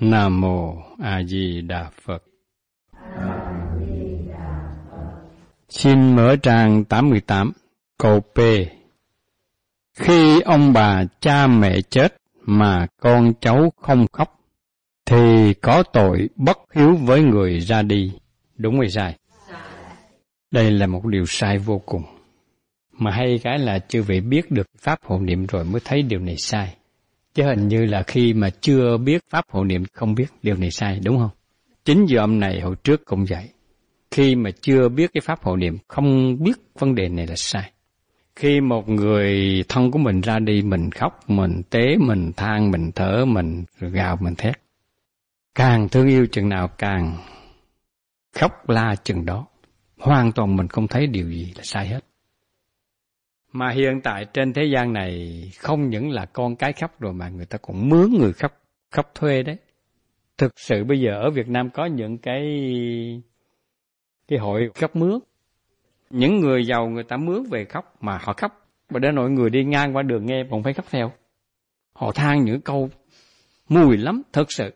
Nam mô A Di Đà Phật. Xin mở trang 88, câu P. Khi ông bà cha mẹ chết mà con cháu không khóc thì có tội bất hiếu với người ra đi. Đúng hay sai? Đây là một điều sai vô cùng. Mà hay cái là chưa vị biết được pháp hộ niệm rồi mới thấy điều này sai chứ hình như là khi mà chưa biết pháp hộ niệm không biết điều này sai đúng không chính do ông này hồi trước cũng vậy khi mà chưa biết cái pháp hộ niệm không biết vấn đề này là sai khi một người thân của mình ra đi mình khóc mình tế mình than mình thở mình gào mình thét càng thương yêu chừng nào càng khóc la chừng đó hoàn toàn mình không thấy điều gì là sai hết mà hiện tại trên thế gian này không những là con cái khóc rồi mà người ta cũng mướn người khóc, khóc thuê đấy. Thực sự bây giờ ở Việt Nam có những cái cái hội khóc mướn. Những người giàu người ta mướn về khóc mà họ khóc. Và đến nỗi người đi ngang qua đường nghe cũng phải khóc theo. Họ than những câu mùi lắm, thật sự.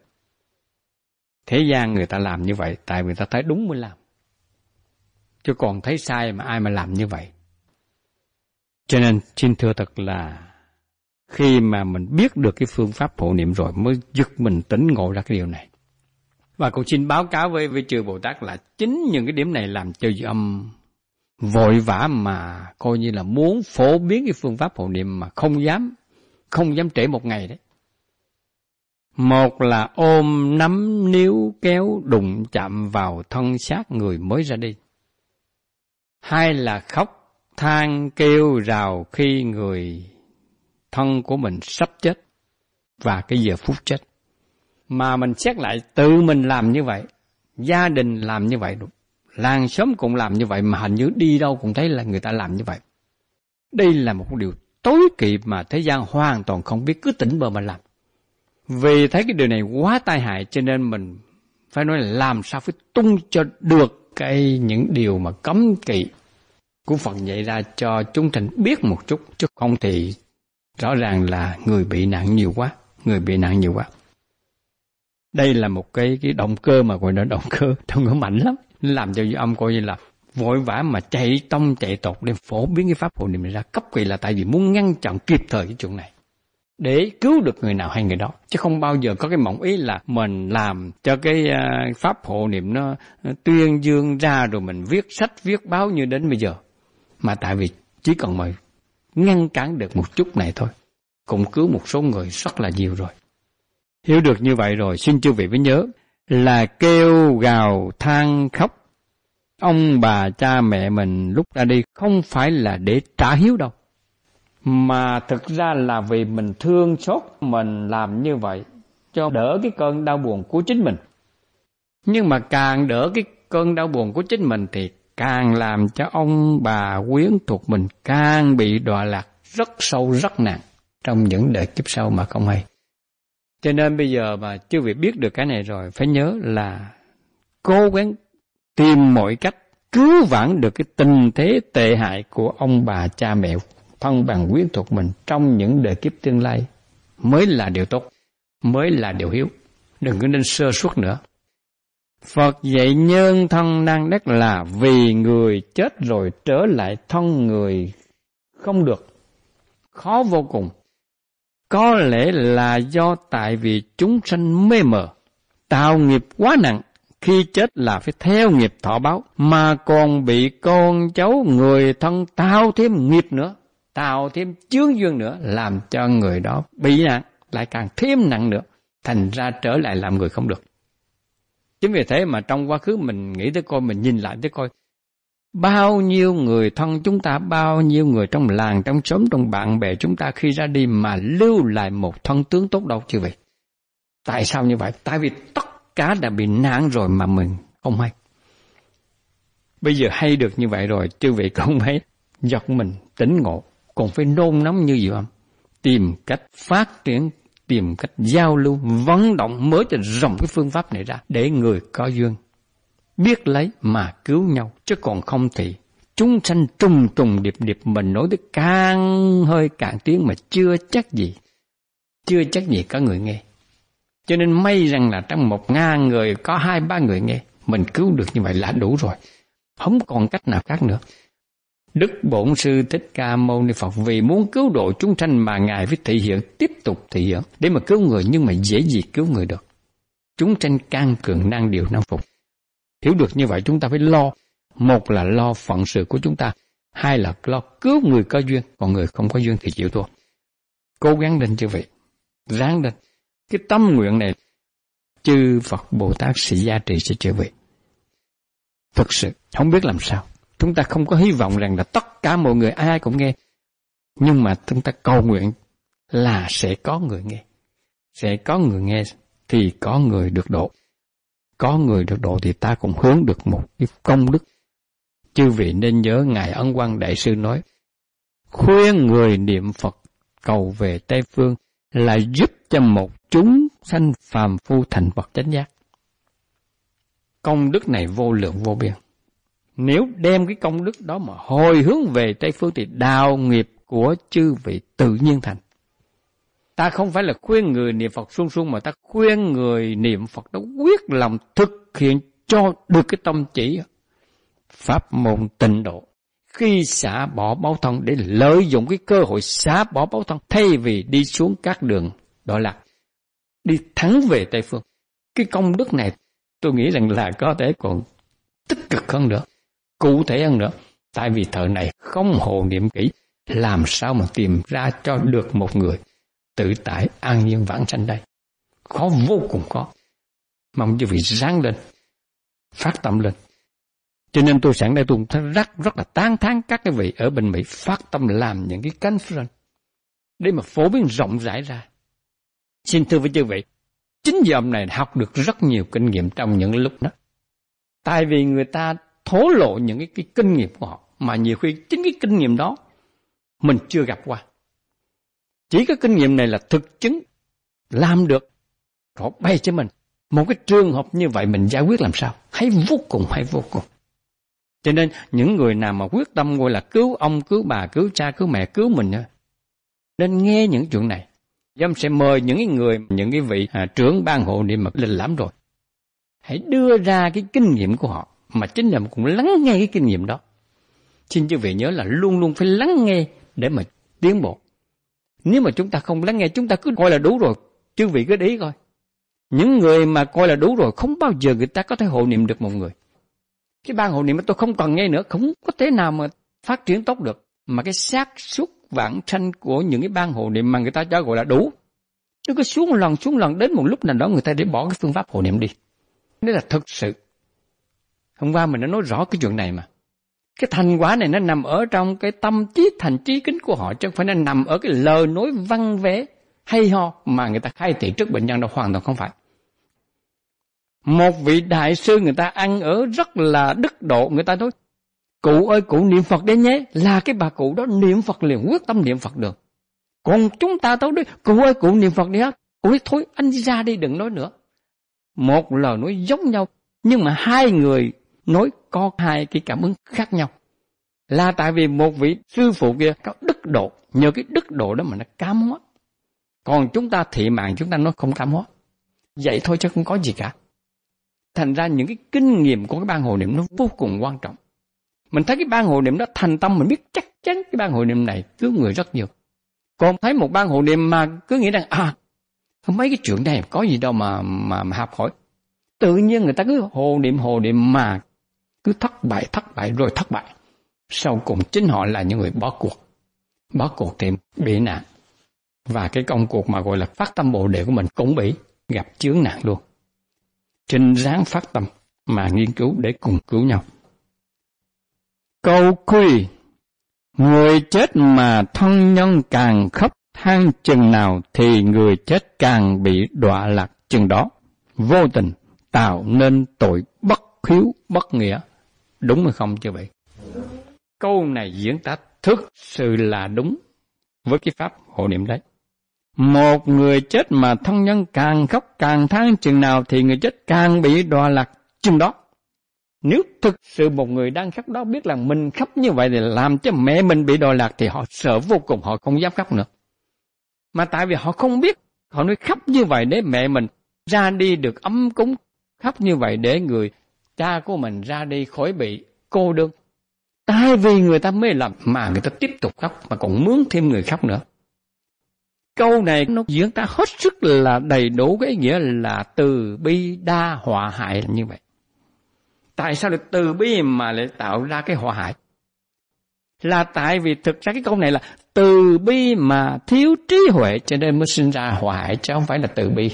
Thế gian người ta làm như vậy tại người ta thấy đúng mới làm. Chứ còn thấy sai mà ai mà làm như vậy cho nên xin thưa thật là khi mà mình biết được cái phương pháp hộ niệm rồi mới giật mình tỉnh ngộ ra cái điều này. Và cũng xin báo cáo với với chư Bồ Tát là chính những cái điểm này làm cho dư âm vội vã mà coi như là muốn phổ biến cái phương pháp hộ niệm mà không dám, không dám trễ một ngày đấy. Một là ôm, nắm, níu, kéo, đụng chạm vào thân xác người mới ra đi. Hai là khóc than kêu rào khi người thân của mình sắp chết và cái giờ phút chết. Mà mình xét lại tự mình làm như vậy, gia đình làm như vậy, làng xóm cũng làm như vậy mà hình như đi đâu cũng thấy là người ta làm như vậy. Đây là một điều tối kỵ mà thế gian hoàn toàn không biết cứ tỉnh bơ mà làm. Vì thấy cái điều này quá tai hại cho nên mình phải nói là làm sao phải tung cho được cái những điều mà cấm kỵ của Phật dạy ra cho chúng thành biết một chút, chứ không thì rõ ràng là người bị nạn nhiều quá, người bị nạn nhiều quá. Đây là một cái cái động cơ mà gọi là động cơ tôi ngữ mạnh lắm, làm cho ông coi như là vội vã mà chạy tông chạy tột để phổ biến cái pháp hội niệm ra cấp kỳ là tại vì muốn ngăn chặn kịp thời cái chuyện này để cứu được người nào hay người đó chứ không bao giờ có cái mộng ý là mình làm cho cái à, pháp hộ niệm nó tuyên dương ra rồi mình viết sách viết báo như đến bây giờ mà tại vì chỉ cần mà ngăn cản được một chút này thôi, cũng cứu một số người rất là nhiều rồi. Hiểu được như vậy rồi, xin chư vị mới nhớ là kêu gào than khóc. Ông bà cha mẹ mình lúc ra đi không phải là để trả hiếu đâu. Mà thực ra là vì mình thương xót mình làm như vậy cho đỡ cái cơn đau buồn của chính mình. Nhưng mà càng đỡ cái cơn đau buồn của chính mình thì càng làm cho ông bà quyến thuộc mình càng bị đọa lạc rất sâu rất nặng trong những đời kiếp sau mà không hay. Cho nên bây giờ mà chưa vị biết được cái này rồi phải nhớ là cố gắng tìm mọi cách cứu vãn được cái tình thế tệ hại của ông bà cha mẹ thân bằng quyến thuộc mình trong những đời kiếp tương lai mới là điều tốt, mới là điều hiếu. Đừng có nên sơ suất nữa. Phật dạy nhân thân đang đắc là vì người chết rồi trở lại thân người không được. Khó vô cùng. Có lẽ là do tại vì chúng sanh mê mờ, tạo nghiệp quá nặng, khi chết là phải theo nghiệp thọ báo, mà còn bị con cháu người thân tạo thêm nghiệp nữa, tạo thêm chướng duyên nữa, làm cho người đó bị nặng, lại càng thêm nặng nữa, thành ra trở lại làm người không được. Chính vì thế mà trong quá khứ mình nghĩ tới coi, mình nhìn lại tới coi, bao nhiêu người thân chúng ta, bao nhiêu người trong làng, trong xóm, trong bạn bè chúng ta khi ra đi mà lưu lại một thân tướng tốt đâu chưa vậy? Tại sao như vậy? Tại vì tất cả đã bị nạn rồi mà mình không hay. Bây giờ hay được như vậy rồi, chứ vậy cũng phải giật mình, tỉnh ngộ, còn phải nôn nóng như vậy không Tìm cách phát triển tìm cách giao lưu, vận động mới cho rộng cái phương pháp này ra để người có duyên. Biết lấy mà cứu nhau, chứ còn không thì chúng sanh trùng trùng điệp điệp mình nói tới càng hơi càng tiếng mà chưa chắc gì, chưa chắc gì có người nghe. Cho nên may rằng là trong một ngàn người có hai ba người nghe, mình cứu được như vậy là đủ rồi. Không còn cách nào khác nữa. Đức Bổn Sư Thích Ca Mâu Ni Phật vì muốn cứu độ chúng sanh mà Ngài phải thị hiện, tiếp tục thị hiện để mà cứu người nhưng mà dễ gì cứu người được. Chúng sanh can cường năng điều năng phục. Hiểu được như vậy chúng ta phải lo. Một là lo phận sự của chúng ta, hai là lo cứu người có duyên, còn người không có duyên thì chịu thua. Cố gắng lên như vậy, ráng lên. Cái tâm nguyện này, chư Phật Bồ Tát sẽ gia trì sẽ trở về. Thực sự, không biết làm sao. Chúng ta không có hy vọng rằng là tất cả mọi người ai ai cũng nghe. Nhưng mà chúng ta cầu nguyện là sẽ có người nghe. Sẽ có người nghe thì có người được độ. Có người được độ thì ta cũng hướng được một cái công đức. Chư vị nên nhớ Ngài Ân Quang Đại Sư nói, khuyên người niệm Phật cầu về Tây Phương là giúp cho một chúng sanh phàm phu thành bậc chánh giác. Công đức này vô lượng vô biên. Nếu đem cái công đức đó mà hồi hướng về Tây Phương thì đào nghiệp của chư vị tự nhiên thành. Ta không phải là khuyên người niệm Phật suông suông mà ta khuyên người niệm Phật đó quyết lòng thực hiện cho được cái tâm chỉ pháp môn tịnh độ. Khi xả bỏ báo thân để lợi dụng cái cơ hội xả bỏ báo thân thay vì đi xuống các đường đó là đi thắng về Tây Phương. Cái công đức này tôi nghĩ rằng là có thể còn tích cực hơn nữa cụ thể hơn nữa tại vì thợ này không hồ niệm kỹ làm sao mà tìm ra cho được một người tự tại an nhiên vãng sanh đây khó vô cùng khó mong cho vị ráng lên phát tâm lên cho nên tôi sẵn đây tôi cũng rất rất là tán thán các cái vị ở bên Mỹ phát tâm làm những cái conference để mà phổ biến rộng rãi ra. Xin thưa với chư vị, chính giờ này học được rất nhiều kinh nghiệm trong những lúc đó. Tại vì người ta thổ lộ những cái, cái kinh nghiệm của họ mà nhiều khi chính cái kinh nghiệm đó mình chưa gặp qua chỉ có kinh nghiệm này là thực chứng làm được rõ bay cho mình một cái trường hợp như vậy mình giải quyết làm sao hay vô cùng hay vô cùng cho nên những người nào mà quyết tâm gọi là cứu ông cứu bà cứu cha cứu mẹ cứu mình nữa nên nghe những chuyện này Dâm sẽ mời những người, những cái vị à, trưởng ban hộ niệm mà linh lắm rồi. Hãy đưa ra cái kinh nghiệm của họ mà chính là cũng lắng nghe cái kinh nghiệm đó xin chư vị nhớ là luôn luôn phải lắng nghe để mà tiến bộ nếu mà chúng ta không lắng nghe chúng ta cứ coi là đủ rồi chư vị cứ để ý coi những người mà coi là đủ rồi không bao giờ người ta có thể hộ niệm được một người cái ban hộ niệm mà tôi không cần nghe nữa không có thế nào mà phát triển tốt được mà cái xác suất vãng tranh của những cái ban hộ niệm mà người ta cho gọi là đủ nó cứ xuống lần xuống lần đến một lúc nào đó người ta để bỏ cái phương pháp hộ niệm đi đấy là thực sự Hôm qua mình đã nói rõ cái chuyện này mà. Cái thành quả này nó nằm ở trong cái tâm trí thành trí kính của họ, chứ không phải nó nằm ở cái lời nói văn vẽ hay ho mà người ta khai thị trước bệnh nhân đâu hoàn toàn không phải. Một vị đại sư người ta ăn ở rất là đức độ, người ta nói, cụ ơi cụ niệm Phật đấy nhé, là cái bà cụ đó niệm Phật liền, quyết tâm niệm Phật được. Còn chúng ta tới đây, cụ ơi cụ niệm Phật đi hết. Ôi thôi anh ra đi đừng nói nữa. Một lời nói giống nhau, nhưng mà hai người nói có hai cái cảm ứng khác nhau là tại vì một vị sư phụ kia có đức độ nhờ cái đức độ đó mà nó cám hóa còn chúng ta thị mạng chúng ta nó không cám hóa vậy thôi chứ không có gì cả thành ra những cái kinh nghiệm của cái ban hộ niệm nó vô cùng quan trọng mình thấy cái ban hộ niệm đó thành tâm mình biết chắc chắn cái ban hộ niệm này cứu người rất nhiều còn thấy một ban hộ niệm mà cứ nghĩ rằng à mấy cái chuyện này có gì đâu mà mà, mà học hỏi tự nhiên người ta cứ hồ niệm hồ niệm mà cứ thất bại thất bại rồi thất bại sau cùng chính họ là những người bỏ cuộc bỏ cuộc thì bị nạn và cái công cuộc mà gọi là phát tâm bồ đề của mình cũng bị gặp chướng nạn luôn trinh ráng phát tâm mà nghiên cứu để cùng cứu nhau câu quy người chết mà thân nhân càng khóc than chừng nào thì người chết càng bị đọa lạc chừng đó vô tình tạo nên tội bất hiếu bất nghĩa Đúng hay không chứ vậy? Câu này diễn tả thực sự là đúng với cái pháp hộ niệm đấy. Một người chết mà thân nhân càng khóc càng than chừng nào thì người chết càng bị đọa lạc chừng đó. Nếu thực sự một người đang khóc đó biết là mình khóc như vậy thì làm cho mẹ mình bị đọa lạc thì họ sợ vô cùng, họ không dám khóc nữa. Mà tại vì họ không biết, họ nói khóc như vậy để mẹ mình ra đi được ấm cúng, khóc như vậy để người cha của mình ra đi khỏi bị cô đơn. Tại vì người ta mê lầm mà người ta tiếp tục khóc mà còn mướn thêm người khóc nữa. Câu này nó diễn tả hết sức là đầy đủ cái nghĩa là từ bi đa họa hại như vậy. Tại sao lại từ bi mà lại tạo ra cái họa hại? Là tại vì thực ra cái câu này là từ bi mà thiếu trí huệ cho nên mới sinh ra họa hại chứ không phải là từ bi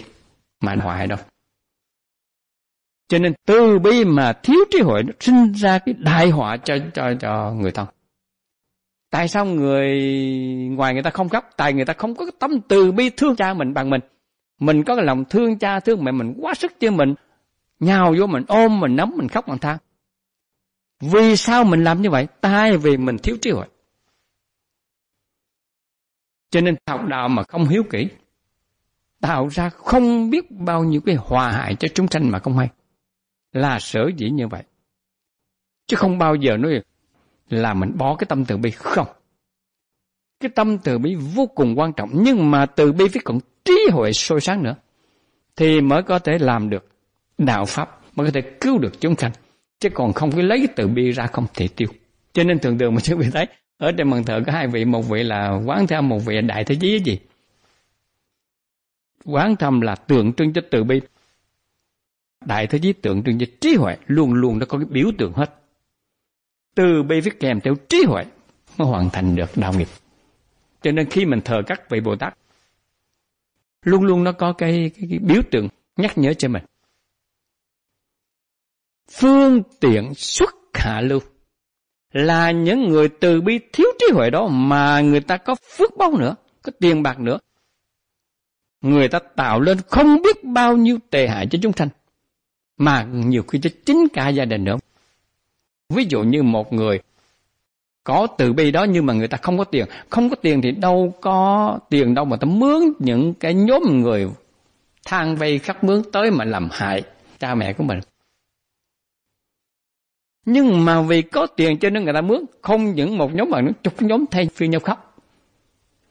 mà họa hại đâu cho nên từ bi mà thiếu trí huệ nó sinh ra cái đại họa cho cho cho người thân tại sao người ngoài người ta không khóc tại người ta không có tâm từ bi thương cha mình bằng mình mình có cái lòng thương cha thương mẹ mình quá sức cho mình nhào vô mình ôm mình nắm mình khóc mình than vì sao mình làm như vậy tại vì mình thiếu trí huệ cho nên học đạo mà không hiếu kỹ tạo ra không biết bao nhiêu cái hòa hại cho chúng sanh mà không hay là sở dĩ như vậy. Chứ không bao giờ nói là mình bỏ cái tâm từ bi không. Cái tâm từ bi vô cùng quan trọng nhưng mà từ bi phải còn trí huệ sôi sáng nữa thì mới có thể làm được đạo pháp mới có thể cứu được chúng sanh chứ còn không cứ lấy từ bi ra không thể tiêu cho nên thường thường mà chúng vị thấy ở trên bàn thờ có hai vị một vị là quán tham một vị là đại thế giới gì quán tham là tượng trưng cho từ bi đại thế giới tượng trưng cho trí huệ luôn luôn nó có cái biểu tượng hết từ bi viết kèm theo trí huệ mới hoàn thành được đạo nghiệp cho nên khi mình thờ các vị bồ tát luôn luôn nó có cái, cái, cái biểu tượng nhắc nhở cho mình phương tiện xuất hạ lưu là những người từ bi thiếu trí huệ đó mà người ta có phước báo nữa có tiền bạc nữa người ta tạo lên không biết bao nhiêu tệ hại cho chúng sanh mà nhiều khi cho chính cả gia đình nữa ví dụ như một người có từ bi đó nhưng mà người ta không có tiền không có tiền thì đâu có tiền đâu mà ta mướn những cái nhóm người than vây khắc mướn tới mà làm hại cha mẹ của mình nhưng mà vì có tiền cho nên người ta mướn không những một nhóm mà nó chục nhóm thay phiên nhau khóc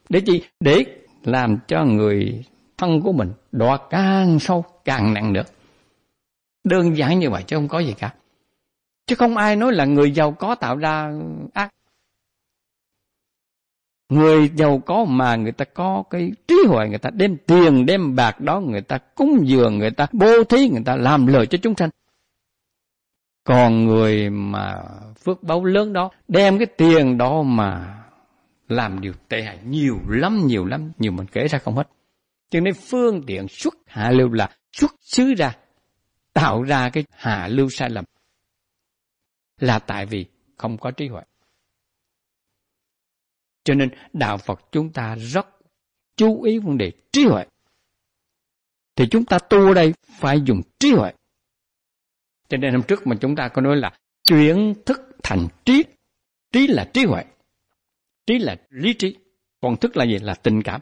để chi để làm cho người thân của mình đọa càng sâu càng nặng nữa Đơn giản như vậy chứ không có gì cả. Chứ không ai nói là người giàu có tạo ra ác. Người giàu có mà người ta có cái trí huệ, người ta đem tiền, đem bạc đó, người ta cúng dường, người ta bố thí, người ta làm lợi cho chúng sanh. Còn người mà phước báu lớn đó, đem cái tiền đó mà làm điều tệ hại nhiều lắm, nhiều lắm, nhiều mình kể ra không hết. Cho nên phương tiện xuất hạ lưu là xuất xứ ra tạo ra cái hạ lưu sai lầm là tại vì không có trí huệ. Cho nên đạo Phật chúng ta rất chú ý vấn đề trí huệ. Thì chúng ta tu ở đây phải dùng trí huệ. Cho nên hôm trước mà chúng ta có nói là chuyển thức thành trí. Trí là trí huệ. Trí là lý trí. Còn thức là gì? Là tình cảm.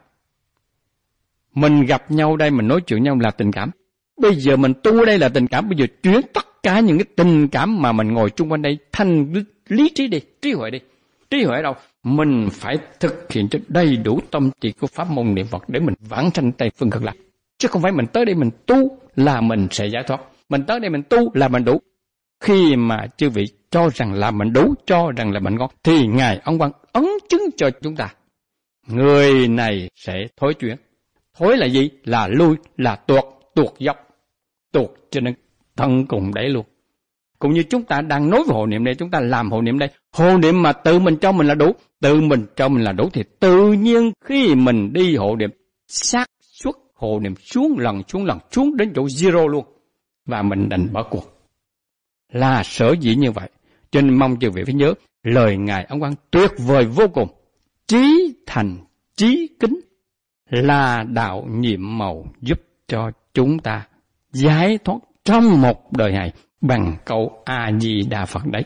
Mình gặp nhau đây mình nói chuyện nhau là tình cảm. Bây giờ mình tu đây là tình cảm, bây giờ chuyển tất cả những cái tình cảm mà mình ngồi chung quanh đây thành lý trí đi, trí huệ đi. Trí huệ đâu? Mình phải thực hiện cho đầy đủ tâm trí của pháp môn niệm Phật để mình vãng sanh Tây Phương Cực Lạc. Chứ không phải mình tới đây mình tu là mình sẽ giải thoát. Mình tới đây mình tu là mình đủ. Khi mà chư vị cho rằng là mình đủ, cho rằng là mình ngon, thì Ngài ông quan ấn chứng cho chúng ta. Người này sẽ thối chuyển. Thối là gì? Là lui, là tuột, tuột dọc tuột cho nên thân cùng đẩy luôn cũng như chúng ta đang nối về hộ niệm đây chúng ta làm hộ niệm đây hộ niệm mà tự mình cho mình là đủ tự mình cho mình là đủ thì tự nhiên khi mình đi hộ niệm xác suất hộ niệm xuống lần xuống lần xuống đến chỗ zero luôn và mình đành bỏ cuộc là sở dĩ như vậy cho nên mong chư vị phải nhớ lời ngài ông quan tuyệt vời vô cùng trí thành trí kính là đạo nhiệm màu giúp cho chúng ta giải thoát trong một đời này bằng câu a di đà phật đấy